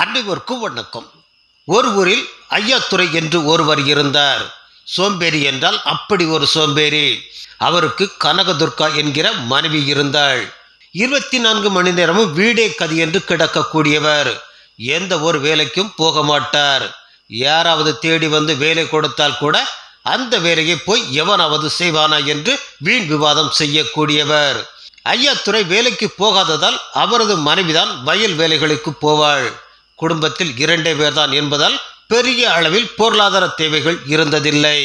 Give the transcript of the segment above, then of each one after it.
அனைவருக்கும் வணக்கம் ஒரு ஊரில் ஐயாத்துறை என்று ஒருவர் இருந்தார் சோம்பேறி என்றால் அப்படி ஒரு சோம்பேறி அவருக்கு கனகதுர்கா என்கிற மனைவி இருந்தாள் இருபத்தி நான்கு மணி நேரமும் வீடே கதி என்று கிடக்கக்கூடியவர் எந்த ஒரு வேலைக்கும் போக மாட்டார் யாராவது தேடி வந்து வேலை கொடுத்தால் கூட அந்த வேலையை போய் எவனாவது செய்வானா என்று வீண் விவாதம் செய்யக்கூடியவர் ஐயாத்துறை வேலைக்கு போகாததால் அவரது மனைவிதான் வயல் வேலைகளுக்கு போவாள் குடும்பத்தில் இரண்டே பேர்தான் என்பதால் பெரிய அளவில் பொருளாதார தேவைகள் இருந்ததில்லை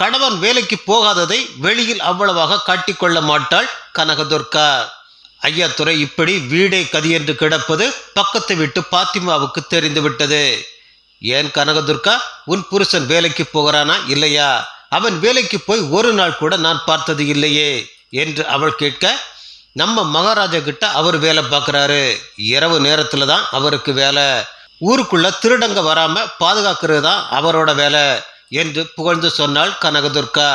கணவன் வேலைக்கு போகாததை வெளியில் அவ்வளவாக காட்டிக்கொள்ள மாட்டாள் கனகதுர்கா ஐயாத்துறை இப்படி வீடே கதி என்று கிடப்பது பக்கத்து விட்டு பாத்திமாவுக்கு தெரிந்துவிட்டது ஏன் கனகதுர்கா உன் புருஷன் வேலைக்கு போகிறானா இல்லையா அவன் வேலைக்கு போய் ஒரு நாள் கூட நான் பார்த்தது இல்லையே என்று அவள் கேட்க நம்ம மகாராஜா கிட்ட அவர் வேலை பார்க்குறாரு இரவு நேரத்தில் தான் அவருக்கு வேலை ஊருக்குள்ள திருடங்க வராமல் பாதுகாக்கிறது தான் அவரோட வேலை என்று புகழ்ந்து சொன்னாள் கனகதுர்கா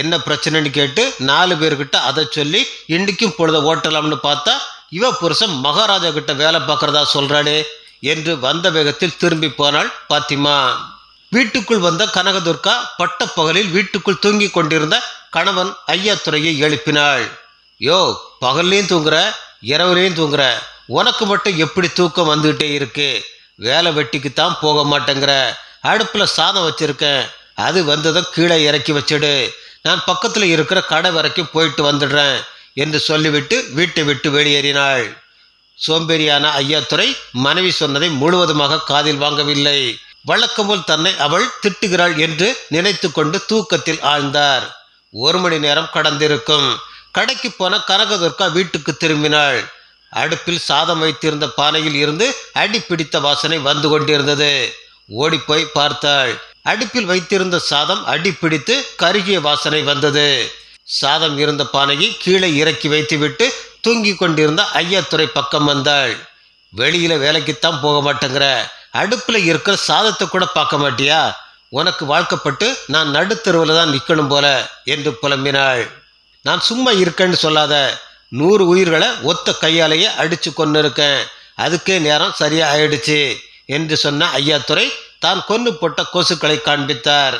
என்ன பிரச்சனைன்னு கேட்டு நாலு பேர்கிட்ட அதை சொல்லி இன்றைக்கும் பொழுத ஓட்டலாம்னு பார்த்தா இவ புருஷன் மகாராஜா கிட்ட வேலை பார்க்குறதா சொல்கிறாளே என்று வந்த வேகத்தில் திரும்பி போனாள் பாத்திமா வீட்டுக்குள் வந்த கனகதுர்கா பட்டப்பகலில் வீட்டுக்குள் தூங்கி கொண்டிருந்த கணவன் ஐயாத்துறையை எழுப்பினாள் யோ பகல்லையும் தூங்குற இரவுலையும் தூங்குற உனக்கு மட்டும் எப்படி தூக்கம் வந்துக்கிட்டே இருக்கு வேலை வெட்டிக்குத்தான் போக மாட்டேங்கிற அடுப்பில் சாதம் வச்சுருக்கேன் அது வந்ததும் கீழே இறக்கி வச்சிடு நான் பக்கத்தில் இருக்கிற கடை வரைக்கும் போயிட்டு வந்துடுறேன் என்று சொல்லிவிட்டு வீட்டை விட்டு வெளியேறினாள் சோம்பேறியான ஐயாத்துறை மனைவி சொன்னதை முழுவதுமாக காதில் வாங்கவில்லை வழக்கமுல் தன்னை அவள் திட்டுகிறாள் என்று நினைத்து கொண்டு தூக்கத்தில் ஆழ்ந்தார் ஒரு மணி நேரம் கடந்திருக்கும் கடைக்கு போன கனகதுர்கா வீட்டுக்கு திரும்பினாள் அடுப்பில் சாதம் வைத்திருந்த பானையில் இருந்து அடி பிடித்த வாசனை வந்து கொண்டிருந்தது ஓடிப்போய் பார்த்தாள் அடுப்பில் வைத்திருந்த சாதம் அடி பிடித்து கருகிய வாசனை வந்தது சாதம் இருந்த பானையை கீழே இறக்கி வைத்துவிட்டு தூங்கி கொண்டிருந்த ஐயாத்துறை பக்கம் வந்தாள் வெளியில் வேலைக்குத்தான் போக மாட்டேங்கிற அடுப்பில் இருக்கிற சாதத்தை கூட பார்க்க மாட்டியா உனக்கு வாழ்க்கப்பட்டு நான் நடுத்தருவில் தான் நிற்கணும் போல என்று புலம்பினாள் நான் சும்மா இருக்கேன்னு சொல்லாத நூறு உயிர்களை ஒத்த கையாலேயே அடித்து கொண்டு இருக்கேன் அதுக்கே நேரம் சரியாக ஆயிடுச்சு என்று சொன்ன ஐயாத்துறை தான் கொன்று போட்ட கொசுக்களை காண்பித்தார்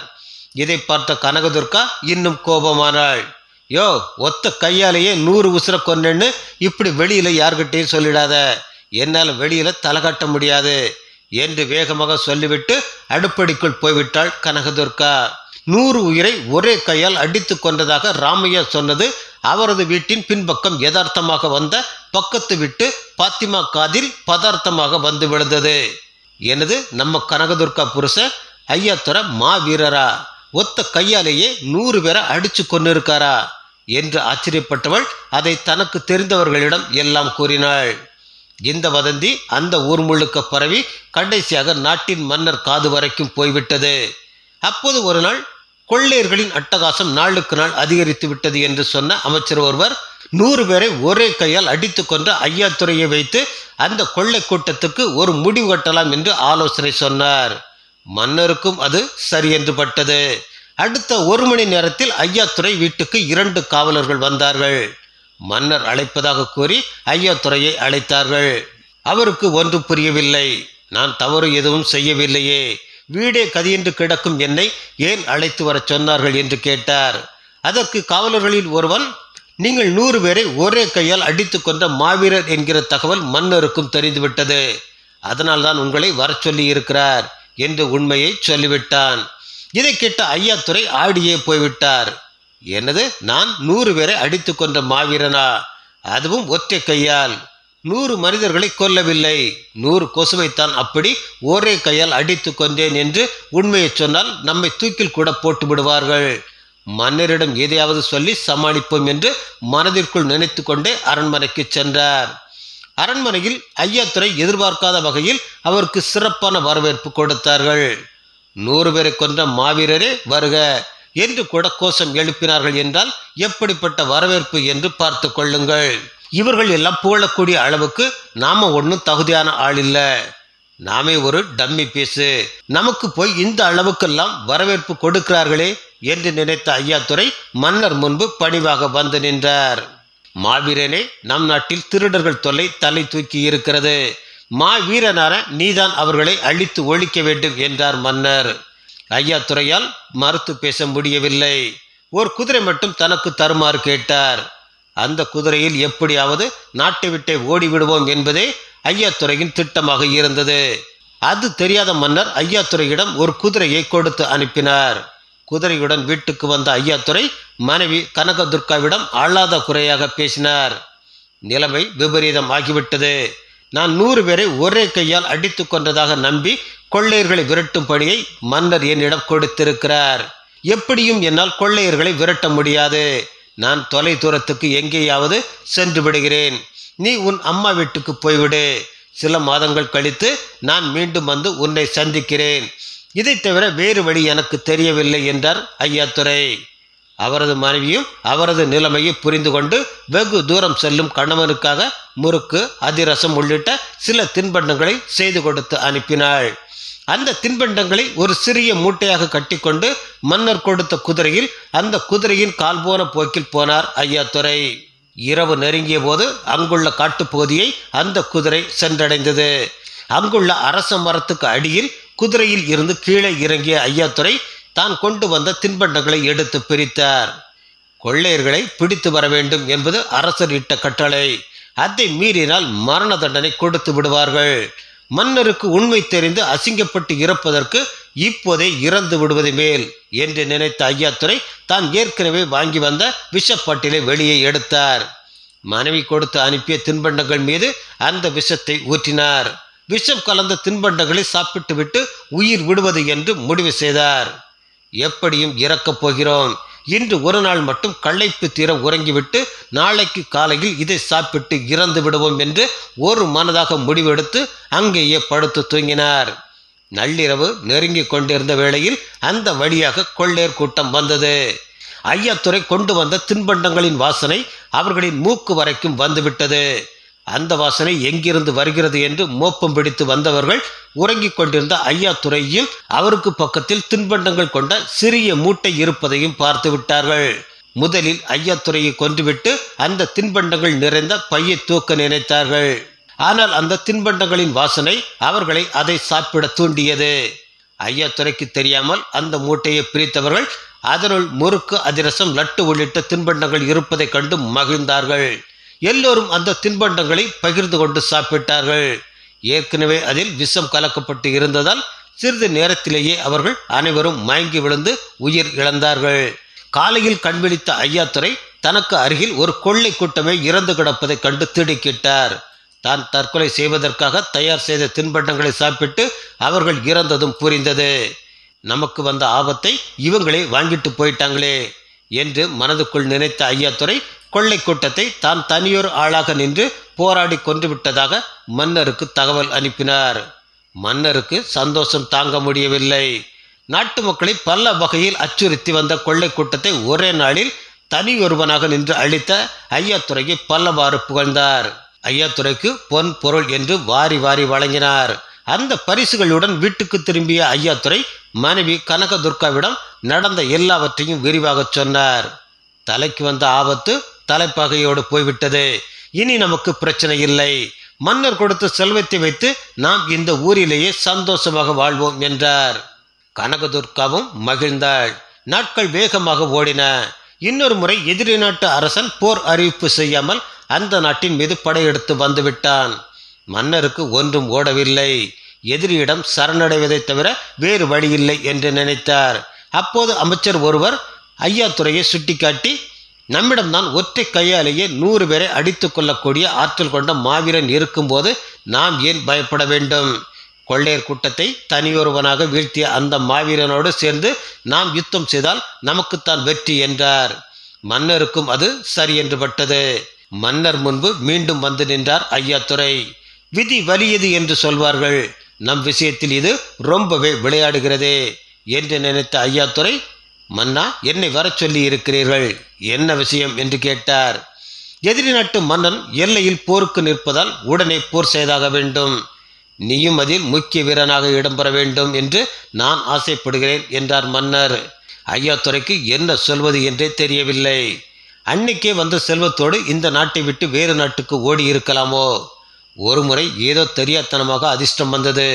இதை பார்த்த கனகதுர்கா இன்னும் கோபமானாள் யோ ஒத்த கையாலேயே நூறு உசுர கொன்னுன்னு இப்படி வெளியில் யார்கிட்டையும் சொல்லிடாத என்னால் வெளியில் தலை காட்ட முடியாது என்று வேகமாக சொல்லிவிட்டு அடுப்படிக்குள் போய்விட்டாள் கனகதுர்கா நூறு உயிரை ஒரே கையால் அடித்து கொண்டதாக ராமையா சொன்னது அவரது வீட்டின் பின்பக்கம் யதார்த்தமாக வந்த பக்கத்து விட்டு பாத்திமா காதில் பதார்த்தமாக வந்து விழுந்தது எனது நம்ம கனகதுர்கா புருஷ ஐயாத்துற மாவீரரா ஒத்த கையாலேயே நூறு பேரை அடிச்சு கொண்டிருக்காரா என்று ஆச்சரியப்பட்டவள் அதை தனக்கு தெரிந்தவர்களிடம் எல்லாம் கூறினாள் இந்த வதந்தி அந்த ஊர் முழுக்க பரவி கடைசியாக நாட்டின் மன்னர் காது வரைக்கும் போய்விட்டது அப்போது ஒரு நாள் கொள்ளையர்களின் அட்டகாசம் நாளுக்கு நாள் அதிகரித்து விட்டது என்று சொன்ன அமைச்சர் ஒருவர் நூறு பேரை ஒரே கையால் அடித்து கொன்ற ஐயாத்துறையை வைத்து அந்த கொள்ளை கூட்டத்துக்கு ஒரு முடிவு கட்டலாம் என்று ஆலோசனை சொன்னார் மன்னருக்கும் அது சரி என்று பட்டது அடுத்த ஒரு மணி நேரத்தில் துறை வீட்டுக்கு இரண்டு காவலர்கள் வந்தார்கள் மன்னர் அழைப்பதாக கூறி ஐயாத்துறையை அழைத்தார்கள் அவருக்கு ஒன்று புரியவில்லை நான் தவறு எதுவும் செய்யவில்லையே வீடே கதியென்று கிடக்கும் என்னை ஏன் அழைத்து வர சொன்னார்கள் என்று கேட்டார் அதற்கு காவலர்களில் ஒருவன் நீங்கள் நூறு பேரை ஒரே கையால் அடித்து கொன்ற மாவீரர் என்கிற தகவல் மன்னருக்கும் தெரிந்துவிட்டது அதனால் தான் உங்களை வர சொல்லி இருக்கிறார் என்று உண்மையை சொல்லிவிட்டான் இதை கேட்ட ஐயாத்துறை ஆடியே போய்விட்டார் என்னது நான் நூறு பேரை அடித்து கொன்ற மாவீரனா அதுவும் ஒற்றை கையால் நூறு மனிதர்களை கொல்லவில்லை நூறு கொசுவைத்தான் அப்படி ஒரே கையால் அடித்து கொண்டேன் என்று உண்மையை சொன்னால் நம்மை தூக்கில் கூட போட்டு விடுவார்கள் மன்னரிடம் எதையாவது சொல்லி சமாளிப்போம் என்று மனதிற்குள் நினைத்து கொண்டே அரண்மனைக்கு சென்றார் அரண்மனையில் ஐயாத்துறை எதிர்பார்க்காத வகையில் அவருக்கு சிறப்பான வரவேற்பு கொடுத்தார்கள் நூறு பேரை கொன்ற மாவீரரே வருக என்று கூட கோஷம் எழுப்பினார்கள் என்றால் எப்படிப்பட்ட வரவேற்பு என்று பார்த்து கொள்ளுங்கள் இவர்கள் எல்லாம் புகழக்கூடிய அளவுக்கு நாம ஒன்றும் தகுதியான ஆள் இல்லை நாமே ஒரு டம்மி பேசு நமக்கு போய் இந்த அளவுக்கெல்லாம் வரவேற்பு கொடுக்கிறார்களே என்று நினைத்த ஐயாத்துறை மன்னர் முன்பு பணிவாக வந்து நின்றார் மாவீரனே நம் நாட்டில் திருடர்கள் தொல்லை தலை தூக்கி இருக்கிறது மாவீரனான நீதான் அவர்களை அழித்து ஒழிக்க வேண்டும் என்றார் மன்னர் ஐயா துறையால் மறுத்து பேச முடியவில்லை ஒரு குதிரை மட்டும் தனக்கு தருமாறு கேட்டார் அந்த குதிரையில் எப்படியாவது நாட்டை விட்டே ஓடிவிடுவோம் என்பதே என்பதே ஐயாத்துறையின் திட்டமாக இருந்தது அது தெரியாத மன்னர் ஐயாத்துறையிடம் ஒரு குதிரையை கொடுத்து அனுப்பினார் குதிரையுடன் வீட்டுக்கு வந்த துறை மனைவி கனக துர்காவிடம் அழாத குறையாக பேசினார் நிலைமை விபரீதம் ஆகிவிட்டது நான் நூறு பேரை ஒரே கையால் அடித்து கொண்டதாக நம்பி கொள்ளையர்களை விரட்டும் பணியை மன்னர் என்னிடம் கொடுத்திருக்கிறார் எப்படியும் என்னால் கொள்ளையர்களை விரட்ட முடியாது நான் தொலை தூரத்துக்கு எங்கேயாவது சென்று விடுகிறேன் நீ உன் அம்மா வீட்டுக்கு போய்விடு சில மாதங்கள் கழித்து நான் மீண்டும் வந்து உன்னை சந்திக்கிறேன் இதை தவிர வேறு வழி எனக்கு தெரியவில்லை என்றார் ஐயாத்துறை அவரது மனைவியும் அவரது நிலைமையை புரிந்து கொண்டு வெகு தூரம் செல்லும் கணவனுக்காக முறுக்கு அதிரசம் உள்ளிட்ட சில தின்பண்டங்களை செய்து கொடுத்து அனுப்பினாள் அந்த தின்பண்டங்களை ஒரு சிறிய மூட்டையாக கட்டிக்கொண்டு மன்னர் கொடுத்த குதிரையில் அந்த குதிரையின் கால் போன போக்கில் போனார் ஐயாத்துறை இரவு நெருங்கிய போது அங்குள்ள காட்டுப்பகுதியை அந்த குதிரை சென்றடைந்தது அங்குள்ள அரச மரத்துக்கு அடியில் குதிரையில் இருந்து கீழே இறங்கிய ஐயாத்துறை தான் கொண்டு வந்த தின்பண்டங்களை எடுத்து பிரித்தார் கொள்ளையர்களை பிடித்து வர வேண்டும் என்பது அரசர் இட்ட கட்டளை அதை மீறினால் மரண தண்டனை கொடுத்து விடுவார்கள் மன்னருக்கு உண்மை தெரிந்து அசிங்கப்பட்டு இறப்பதற்கு இப்போதே இறந்து விடுவது மேல் என்று நினைத்த ஐயாத்துறை தான் ஏற்கனவே வாங்கி வந்த விஷப்பாட்டிலை வெளியே எடுத்தார் மனைவி கொடுத்து அனுப்பிய தின்பண்டங்கள் மீது அந்த விஷத்தை ஊற்றினார் விஷம் கலந்த தின்பண்டங்களை சாப்பிட்டுவிட்டு உயிர் விடுவது என்று முடிவு செய்தார் எப்படியும் இறக்கப் போகிறோம் இன்று ஒரு நாள் மட்டும் கள்ளைப்பு தீர உறங்கிவிட்டு நாளைக்கு காலையில் இதை சாப்பிட்டு இறந்து விடுவோம் என்று ஒரு மனதாக முடிவெடுத்து அங்கேயே படுத்து தூங்கினார் நள்ளிரவு நெருங்கி கொண்டிருந்த வேளையில் அந்த வழியாக கொள்ளேர் கூட்டம் வந்தது ஐயாத்துறை கொண்டு வந்த தின்பண்டங்களின் வாசனை அவர்களின் மூக்கு வரைக்கும் வந்துவிட்டது அந்த வாசனை எங்கிருந்து வருகிறது என்று மோப்பம் பிடித்து வந்தவர்கள் உறங்கிக் கொண்டிருந்த ஐயா துறையும் அவருக்கு பக்கத்தில் தின்பண்டங்கள் கொண்ட சிறிய மூட்டை இருப்பதையும் பார்த்து விட்டார்கள் முதலில் ஐயா துறையை கொன்றுவிட்டு அந்த தின்பண்டங்கள் நிறைந்த பையை தூக்க நினைத்தார்கள் ஆனால் அந்த தின்பண்டங்களின் வாசனை அவர்களை அதை சாப்பிட தூண்டியது ஐயா துறைக்கு தெரியாமல் அந்த மூட்டையை பிரித்தவர்கள் அதனுள் முறுக்கு அதிரசம் லட்டு உள்ளிட்ட தின்பண்டங்கள் இருப்பதைக் கண்டு மகிழ்ந்தார்கள் எல்லோரும் அந்த தின்பண்டங்களை பகிர்ந்து கொண்டு சாப்பிட்டார்கள் ஏற்கனவே அதில் விஷம் கலக்கப்பட்டு இருந்ததால் சிறிது நேரத்திலேயே அவர்கள் அனைவரும் மயங்கி விழுந்து உயிர் இழந்தார்கள் காலையில் கண்விழித்த ஐயாத்துறை தனக்கு அருகில் ஒரு கொள்ளை கூட்டமே இறந்து கிடப்பதை கண்டு திடுக்கிட்டார் தான் தற்கொலை செய்வதற்காக தயார் செய்த தின்பண்டங்களை சாப்பிட்டு அவர்கள் இறந்ததும் புரிந்தது நமக்கு வந்த ஆபத்தை இவங்களே வாங்கிட்டு போயிட்டாங்களே என்று மனதுக்குள் நினைத்த ஐயாத்துறை கொள்ளை கூட்டத்தை தாம் தனியொரு ஆளாக நின்று போராடி கொன்றுவிட்டதாக மன்னருக்கு தகவல் அனுப்பினார் மன்னருக்கு சந்தோஷம் தாங்க முடியவில்லை நாட்டு மக்களை பல வகையில் அச்சுறுத்தி வந்த கொள்ளை கூட்டத்தை ஒரே நாளில் தனியொருவனாக நின்று அழித்த ஐயாத்துறையை பல்லவாறு புகழ்ந்தார் ஐயாத்துறைக்கு பொன் பொருள் என்று வாரி வாரி வழங்கினார் அந்த பரிசுகளுடன் வீட்டுக்கு திரும்பிய ஐயாத்துறை மனைவி கனகதுர்காவிடம் நடந்த எல்லாவற்றையும் விரிவாகச் சொன்னார் தலைக்கு வந்த ஆபத்து தலைப்பகையோடு போய்விட்டது இனி நமக்கு பிரச்சனை இல்லை மன்னர் கொடுத்த செல்வத்தை வைத்து நாம் இந்த ஊரிலேயே சந்தோஷமாக வாழ்வோம் என்றார் கனகதுர்காவும் மகிழ்ந்தாள் நாட்கள் வேகமாக ஓடின இன்னொரு முறை எதிரி நாட்டு அரசன் போர் அறிவிப்பு செய்யாமல் அந்த நாட்டின் மீது படையெடுத்து வந்துவிட்டான் மன்னருக்கு ஒன்றும் ஓடவில்லை எதிரியிடம் சரணடைவதை தவிர வேறு வழியில்லை என்று நினைத்தார் அப்போது அமைச்சர் ஒருவர் ஐயா துறையை சுட்டிக்காட்டி நம்மிடம்தான் ஒற்றை கையாலேயே நூறு பேரை அடித்து கொள்ளக்கூடிய ஆற்றல் கொண்ட மாவீரன் இருக்கும்போது நாம் ஏன் பயப்பட வேண்டும் கொள்ளையர் கூட்டத்தை தனியொருவனாக வீழ்த்திய அந்த மாவீரனோடு சேர்ந்து நாம் யுத்தம் செய்தால் நமக்குத்தான் வெற்றி என்றார் மன்னருக்கும் அது சரி என்று பட்டது மன்னர் முன்பு மீண்டும் வந்து நின்றார் ஐயாத்துறை விதி வலியது என்று சொல்வார்கள் நம் விஷயத்தில் இது ரொம்பவே விளையாடுகிறதே என்று நினைத்த ஐயாத்துறை மன்னா என்னை வர சொல்லி இருக்கிறீர்கள் என்ன விஷயம் என்று கேட்டார் எதிரி நாட்டு மன்னன் எல்லையில் போருக்கு நிற்பதால் உடனே போர் செய்தாக வேண்டும் நீயும் அதில் முக்கிய வீரனாக இடம்பெற வேண்டும் என்று நான் ஆசைப்படுகிறேன் என்றார் மன்னர் ஐயா துறைக்கு என்ன சொல்வது என்றே தெரியவில்லை அன்னைக்கே வந்த செல்வத்தோடு இந்த நாட்டை விட்டு வேறு நாட்டுக்கு ஓடி இருக்கலாமோ ஒரு முறை ஏதோ தெரியாத்தனமாக அதிர்ஷ்டம் வந்தது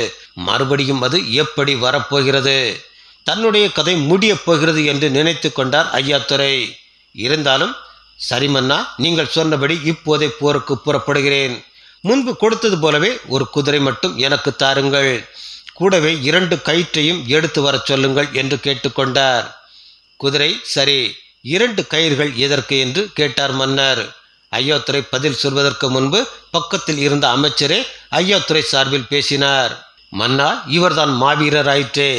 மறுபடியும் அது எப்படி வரப்போகிறது தன்னுடைய கதை முடியப் போகிறது என்று நினைத்து கொண்டார் ஐயாத்துறை இருந்தாலும் சரிமன்னா நீங்கள் சொன்னபடி இப்போதே போருக்கு புறப்படுகிறேன் முன்பு கொடுத்தது போலவே ஒரு குதிரை மட்டும் எனக்கு தாருங்கள் கூடவே இரண்டு கயிற்றையும் எடுத்து வர சொல்லுங்கள் என்று கேட்டுக்கொண்டார் குதிரை சரி இரண்டு கயிர்கள் எதற்கு என்று கேட்டார் மன்னர் ஐயோத்துறை பதில் சொல்வதற்கு முன்பு பக்கத்தில் இருந்த அமைச்சரே ஐயோத்துறை சார்பில் பேசினார் மன்னா இவர்தான் மாவீரராயிற்றே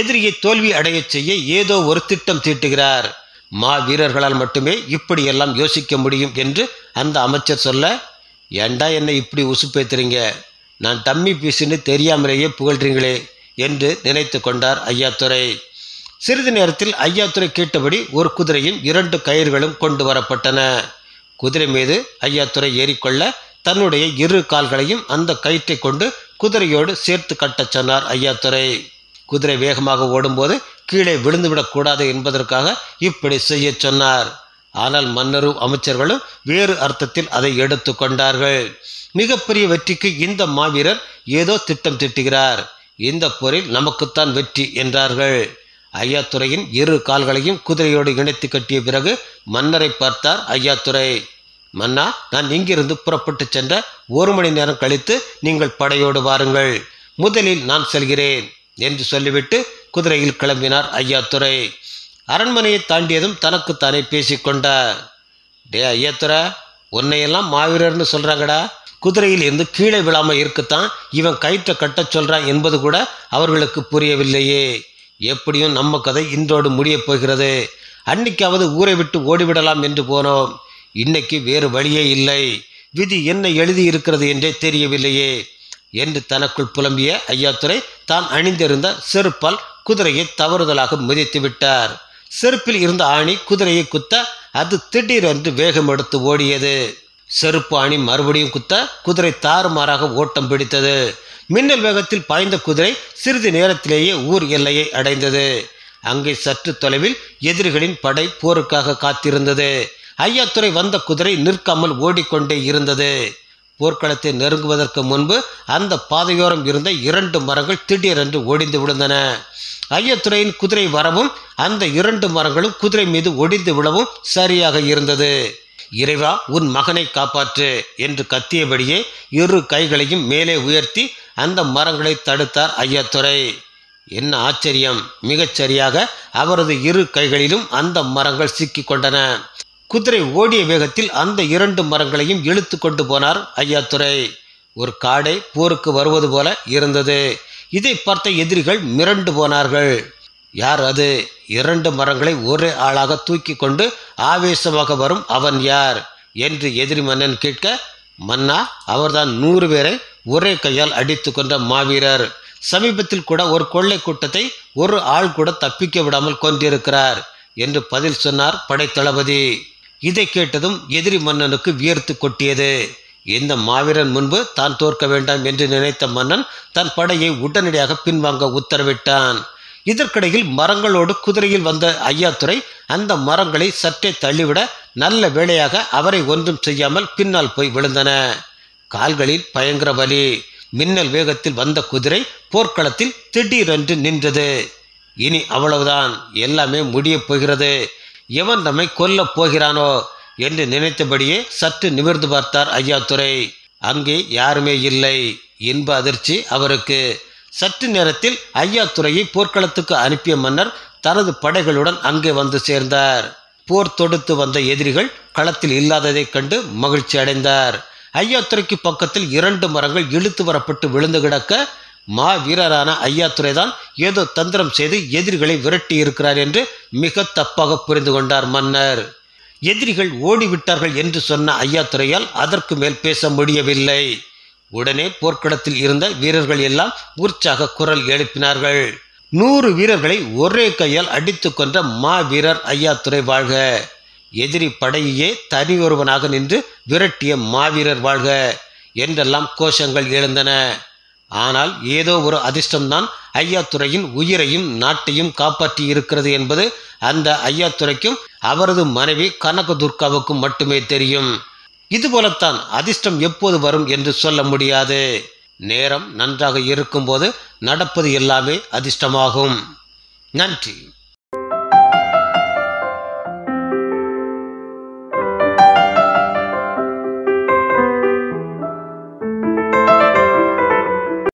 எதிரியை தோல்வி அடையச் செய்ய ஏதோ ஒரு திட்டம் தீட்டுகிறார் மா வீரர்களால் மட்டுமே இப்படியெல்லாம் யோசிக்க முடியும் என்று அந்த அமைச்சர் சொல்ல ஏண்டா என்னை இப்படி உசுப்பேத்துறீங்க நான் தம்மி பீசுன்னு தெரியாமலேயே புகழ்றீங்களே என்று நினைத்து கொண்டார் ஐயாத்துறை சிறிது நேரத்தில் ஐயாத்துறை கேட்டபடி ஒரு குதிரையும் இரண்டு கயிறுகளும் கொண்டு வரப்பட்டன குதிரை மீது ஐயாத்துறை ஏறிக்கொள்ள தன்னுடைய இரு கால்களையும் அந்த கயிற்றை கொண்டு குதிரையோடு சேர்த்து கட்டச் சொன்னார் ஐயாத்துறை குதிரை வேகமாக ஓடும்போது கீழே விழுந்துவிடக்கூடாது என்பதற்காக இப்படி செய்ய சொன்னார் ஆனால் மன்னரும் அமைச்சர்களும் வேறு அர்த்தத்தில் அதை எடுத்து கொண்டார்கள் மிகப்பெரிய வெற்றிக்கு இந்த மாவீரர் ஏதோ திட்டம் திட்டுகிறார் இந்த போரில் நமக்குத்தான் வெற்றி என்றார்கள் ஐயாத்துறையின் இரு கால்களையும் குதிரையோடு இணைத்து கட்டிய பிறகு மன்னரை பார்த்தார் ஐயாத்துறை மன்னா நான் இங்கிருந்து புறப்பட்டு சென்ற ஒரு மணி நேரம் கழித்து நீங்கள் படையோடு வாருங்கள் முதலில் நான் செல்கிறேன் என்று சொல்லிவிட்டு குதிரையில் கிளம்பினார் ஐயாத்துறை அரண்மனையை தாண்டியதும் தனக்கு தானே பேசிக்கொண்டார் டே ஐயாத்துறை உன்னையெல்லாம் மாவீரர்னு சொல்கிறாங்கடா குதிரையில் இருந்து கீழே விழாமல் இருக்குத்தான் இவன் கயிற்ற கட்ட சொல்கிறான் என்பது கூட அவர்களுக்கு புரியவில்லையே எப்படியும் நம்ம கதை இன்றோடு முடியப் போகிறது அன்னைக்காவது ஊரை விட்டு ஓடிவிடலாம் என்று போனோம் இன்னைக்கு வேறு வழியே இல்லை விதி என்ன எழுதி இருக்கிறது என்றே தெரியவில்லையே என்று தனக்குள் புலம்பிய ஐயாத்துறை தான் அணிந்திருந்த செருப்பால் குதிரையை தவறுதலாக மிதித்து விட்டார் செருப்பில் இருந்த ஆணி குதிரையை குத்த அது திடீரென்று வேகம் எடுத்து ஓடியது செருப்பு அணி மறுபடியும் குத்த குதிரை தாறுமாறாக ஓட்டம் பிடித்தது மின்னல் வேகத்தில் பாய்ந்த குதிரை சிறிது நேரத்திலேயே ஊர் எல்லையை அடைந்தது அங்கே சற்று தொலைவில் எதிரிகளின் படை போருக்காக காத்திருந்தது ஐயாத்துறை வந்த குதிரை நிற்காமல் ஓடிக்கொண்டே இருந்தது போர்க்களத்தை நெருங்குவதற்கு முன்பு அந்த பாதையோரம் இருந்த இரண்டு மரங்கள் திடீரென்று ஒடிந்து விழுந்தன ஐயத்துறையின் குதிரை வரவும் அந்த இரண்டு மரங்களும் குதிரை மீது ஒடிந்து விழவும் சரியாக இருந்தது இறைவா உன் மகனை காப்பாற்று என்று கத்தியபடியே இரு கைகளையும் மேலே உயர்த்தி அந்த மரங்களை தடுத்தார் ஐயாத்துறை என்ன ஆச்சரியம் மிகச்சரியாக அவரது இரு கைகளிலும் அந்த மரங்கள் சிக்கிக்கொண்டன குதிரை ஓடிய வேகத்தில் அந்த இரண்டு மரங்களையும் இழுத்து கொண்டு போனார் ஐயாத்துறை ஒரு காடை போருக்கு வருவது போல இருந்தது இதை பார்த்த எதிரிகள் மிரண்டு போனார்கள் யார் அது இரண்டு மரங்களை ஒரே ஆளாக தூக்கி கொண்டு ஆவேசமாக வரும் அவன் யார் என்று எதிரி மன்னன் கேட்க மன்னா அவர்தான் நூறு பேரை ஒரே கையால் அடித்து கொண்ட மாவீரர் சமீபத்தில் கூட ஒரு கொள்ளை கூட்டத்தை ஒரு ஆள் கூட தப்பிக்க விடாமல் கொண்டிருக்கிறார் என்று பதில் சொன்னார் படைத்தளபதி இதை கேட்டதும் எதிரி மன்னனுக்கு வியர்த்து கொட்டியது இந்த மாவீரன் முன்பு தான் தோற்க வேண்டாம் என்று நினைத்த மன்னன் தன் படையை உடனடியாக பின்வாங்க உத்தரவிட்டான் இதற்கிடையில் மரங்களோடு குதிரையில் வந்த ஐயாத்துறை அந்த மரங்களை சற்றே தள்ளிவிட நல்ல வேளையாக அவரை ஒன்றும் செய்யாமல் பின்னால் போய் விழுந்தன கால்களில் பயங்கர வலி மின்னல் வேகத்தில் வந்த குதிரை போர்க்களத்தில் திடீரென்று நின்றது இனி அவ்வளவுதான் எல்லாமே முடியப் போகிறது எவன் நம்மை கொல்லப் போகிறானோ என்று நினைத்தபடியே சற்று நிமிர்ந்து பார்த்தார் ஐயாத்துறை அங்கே யாருமே இல்லை இன்ப அதிர்ச்சி அவருக்கு சற்று நேரத்தில் ஐயாத்துறையை போர்க்களத்துக்கு அனுப்பிய மன்னர் தனது படைகளுடன் அங்கே வந்து சேர்ந்தார் போர் தொடுத்து வந்த எதிரிகள் களத்தில் இல்லாததைக் கண்டு மகிழ்ச்சி அடைந்தார் ஐயாத்துறைக்கு பக்கத்தில் இரண்டு மரங்கள் இழுத்து வரப்பட்டு விழுந்து கிடக்க மா வீரரான ஐயாத்துறை தான் ஏதோ தந்திரம் செய்து எதிரிகளை விரட்டி இருக்கிறார் என்று மிக தப்பாக புரிந்து கொண்டார் மன்னர் எதிரிகள் ஓடிவிட்டார்கள் என்று சொன்ன ஐயாத்துறையால் அதற்கு மேல் பேச முடியவில்லை உடனே போர்க்களத்தில் இருந்த வீரர்கள் எல்லாம் உற்சாக குரல் எழுப்பினார்கள் நூறு வீரர்களை ஒரே கையால் அடித்து கொன்ற மா வீரர் ஐயாத்துறை வாழ்க எதிரி படையே தனி ஒருவனாக நின்று விரட்டிய மாவீரர் வாழ்க என்றெல்லாம் கோஷங்கள் எழுந்தன ஆனால் ஏதோ ஒரு அதிர்ஷ்டம்தான் ஐயாத்துறையின் உயிரையும் நாட்டையும் காப்பாற்றி இருக்கிறது என்பது அந்த ஐயாத்துறைக்கும் அவரது மனைவி கனக துர்காவுக்கும் மட்டுமே தெரியும் இதுபோலத்தான் அதிர்ஷ்டம் எப்போது வரும் என்று சொல்ல முடியாது நேரம் நன்றாக இருக்கும்போது நடப்பது எல்லாமே அதிர்ஷ்டமாகும் நன்றி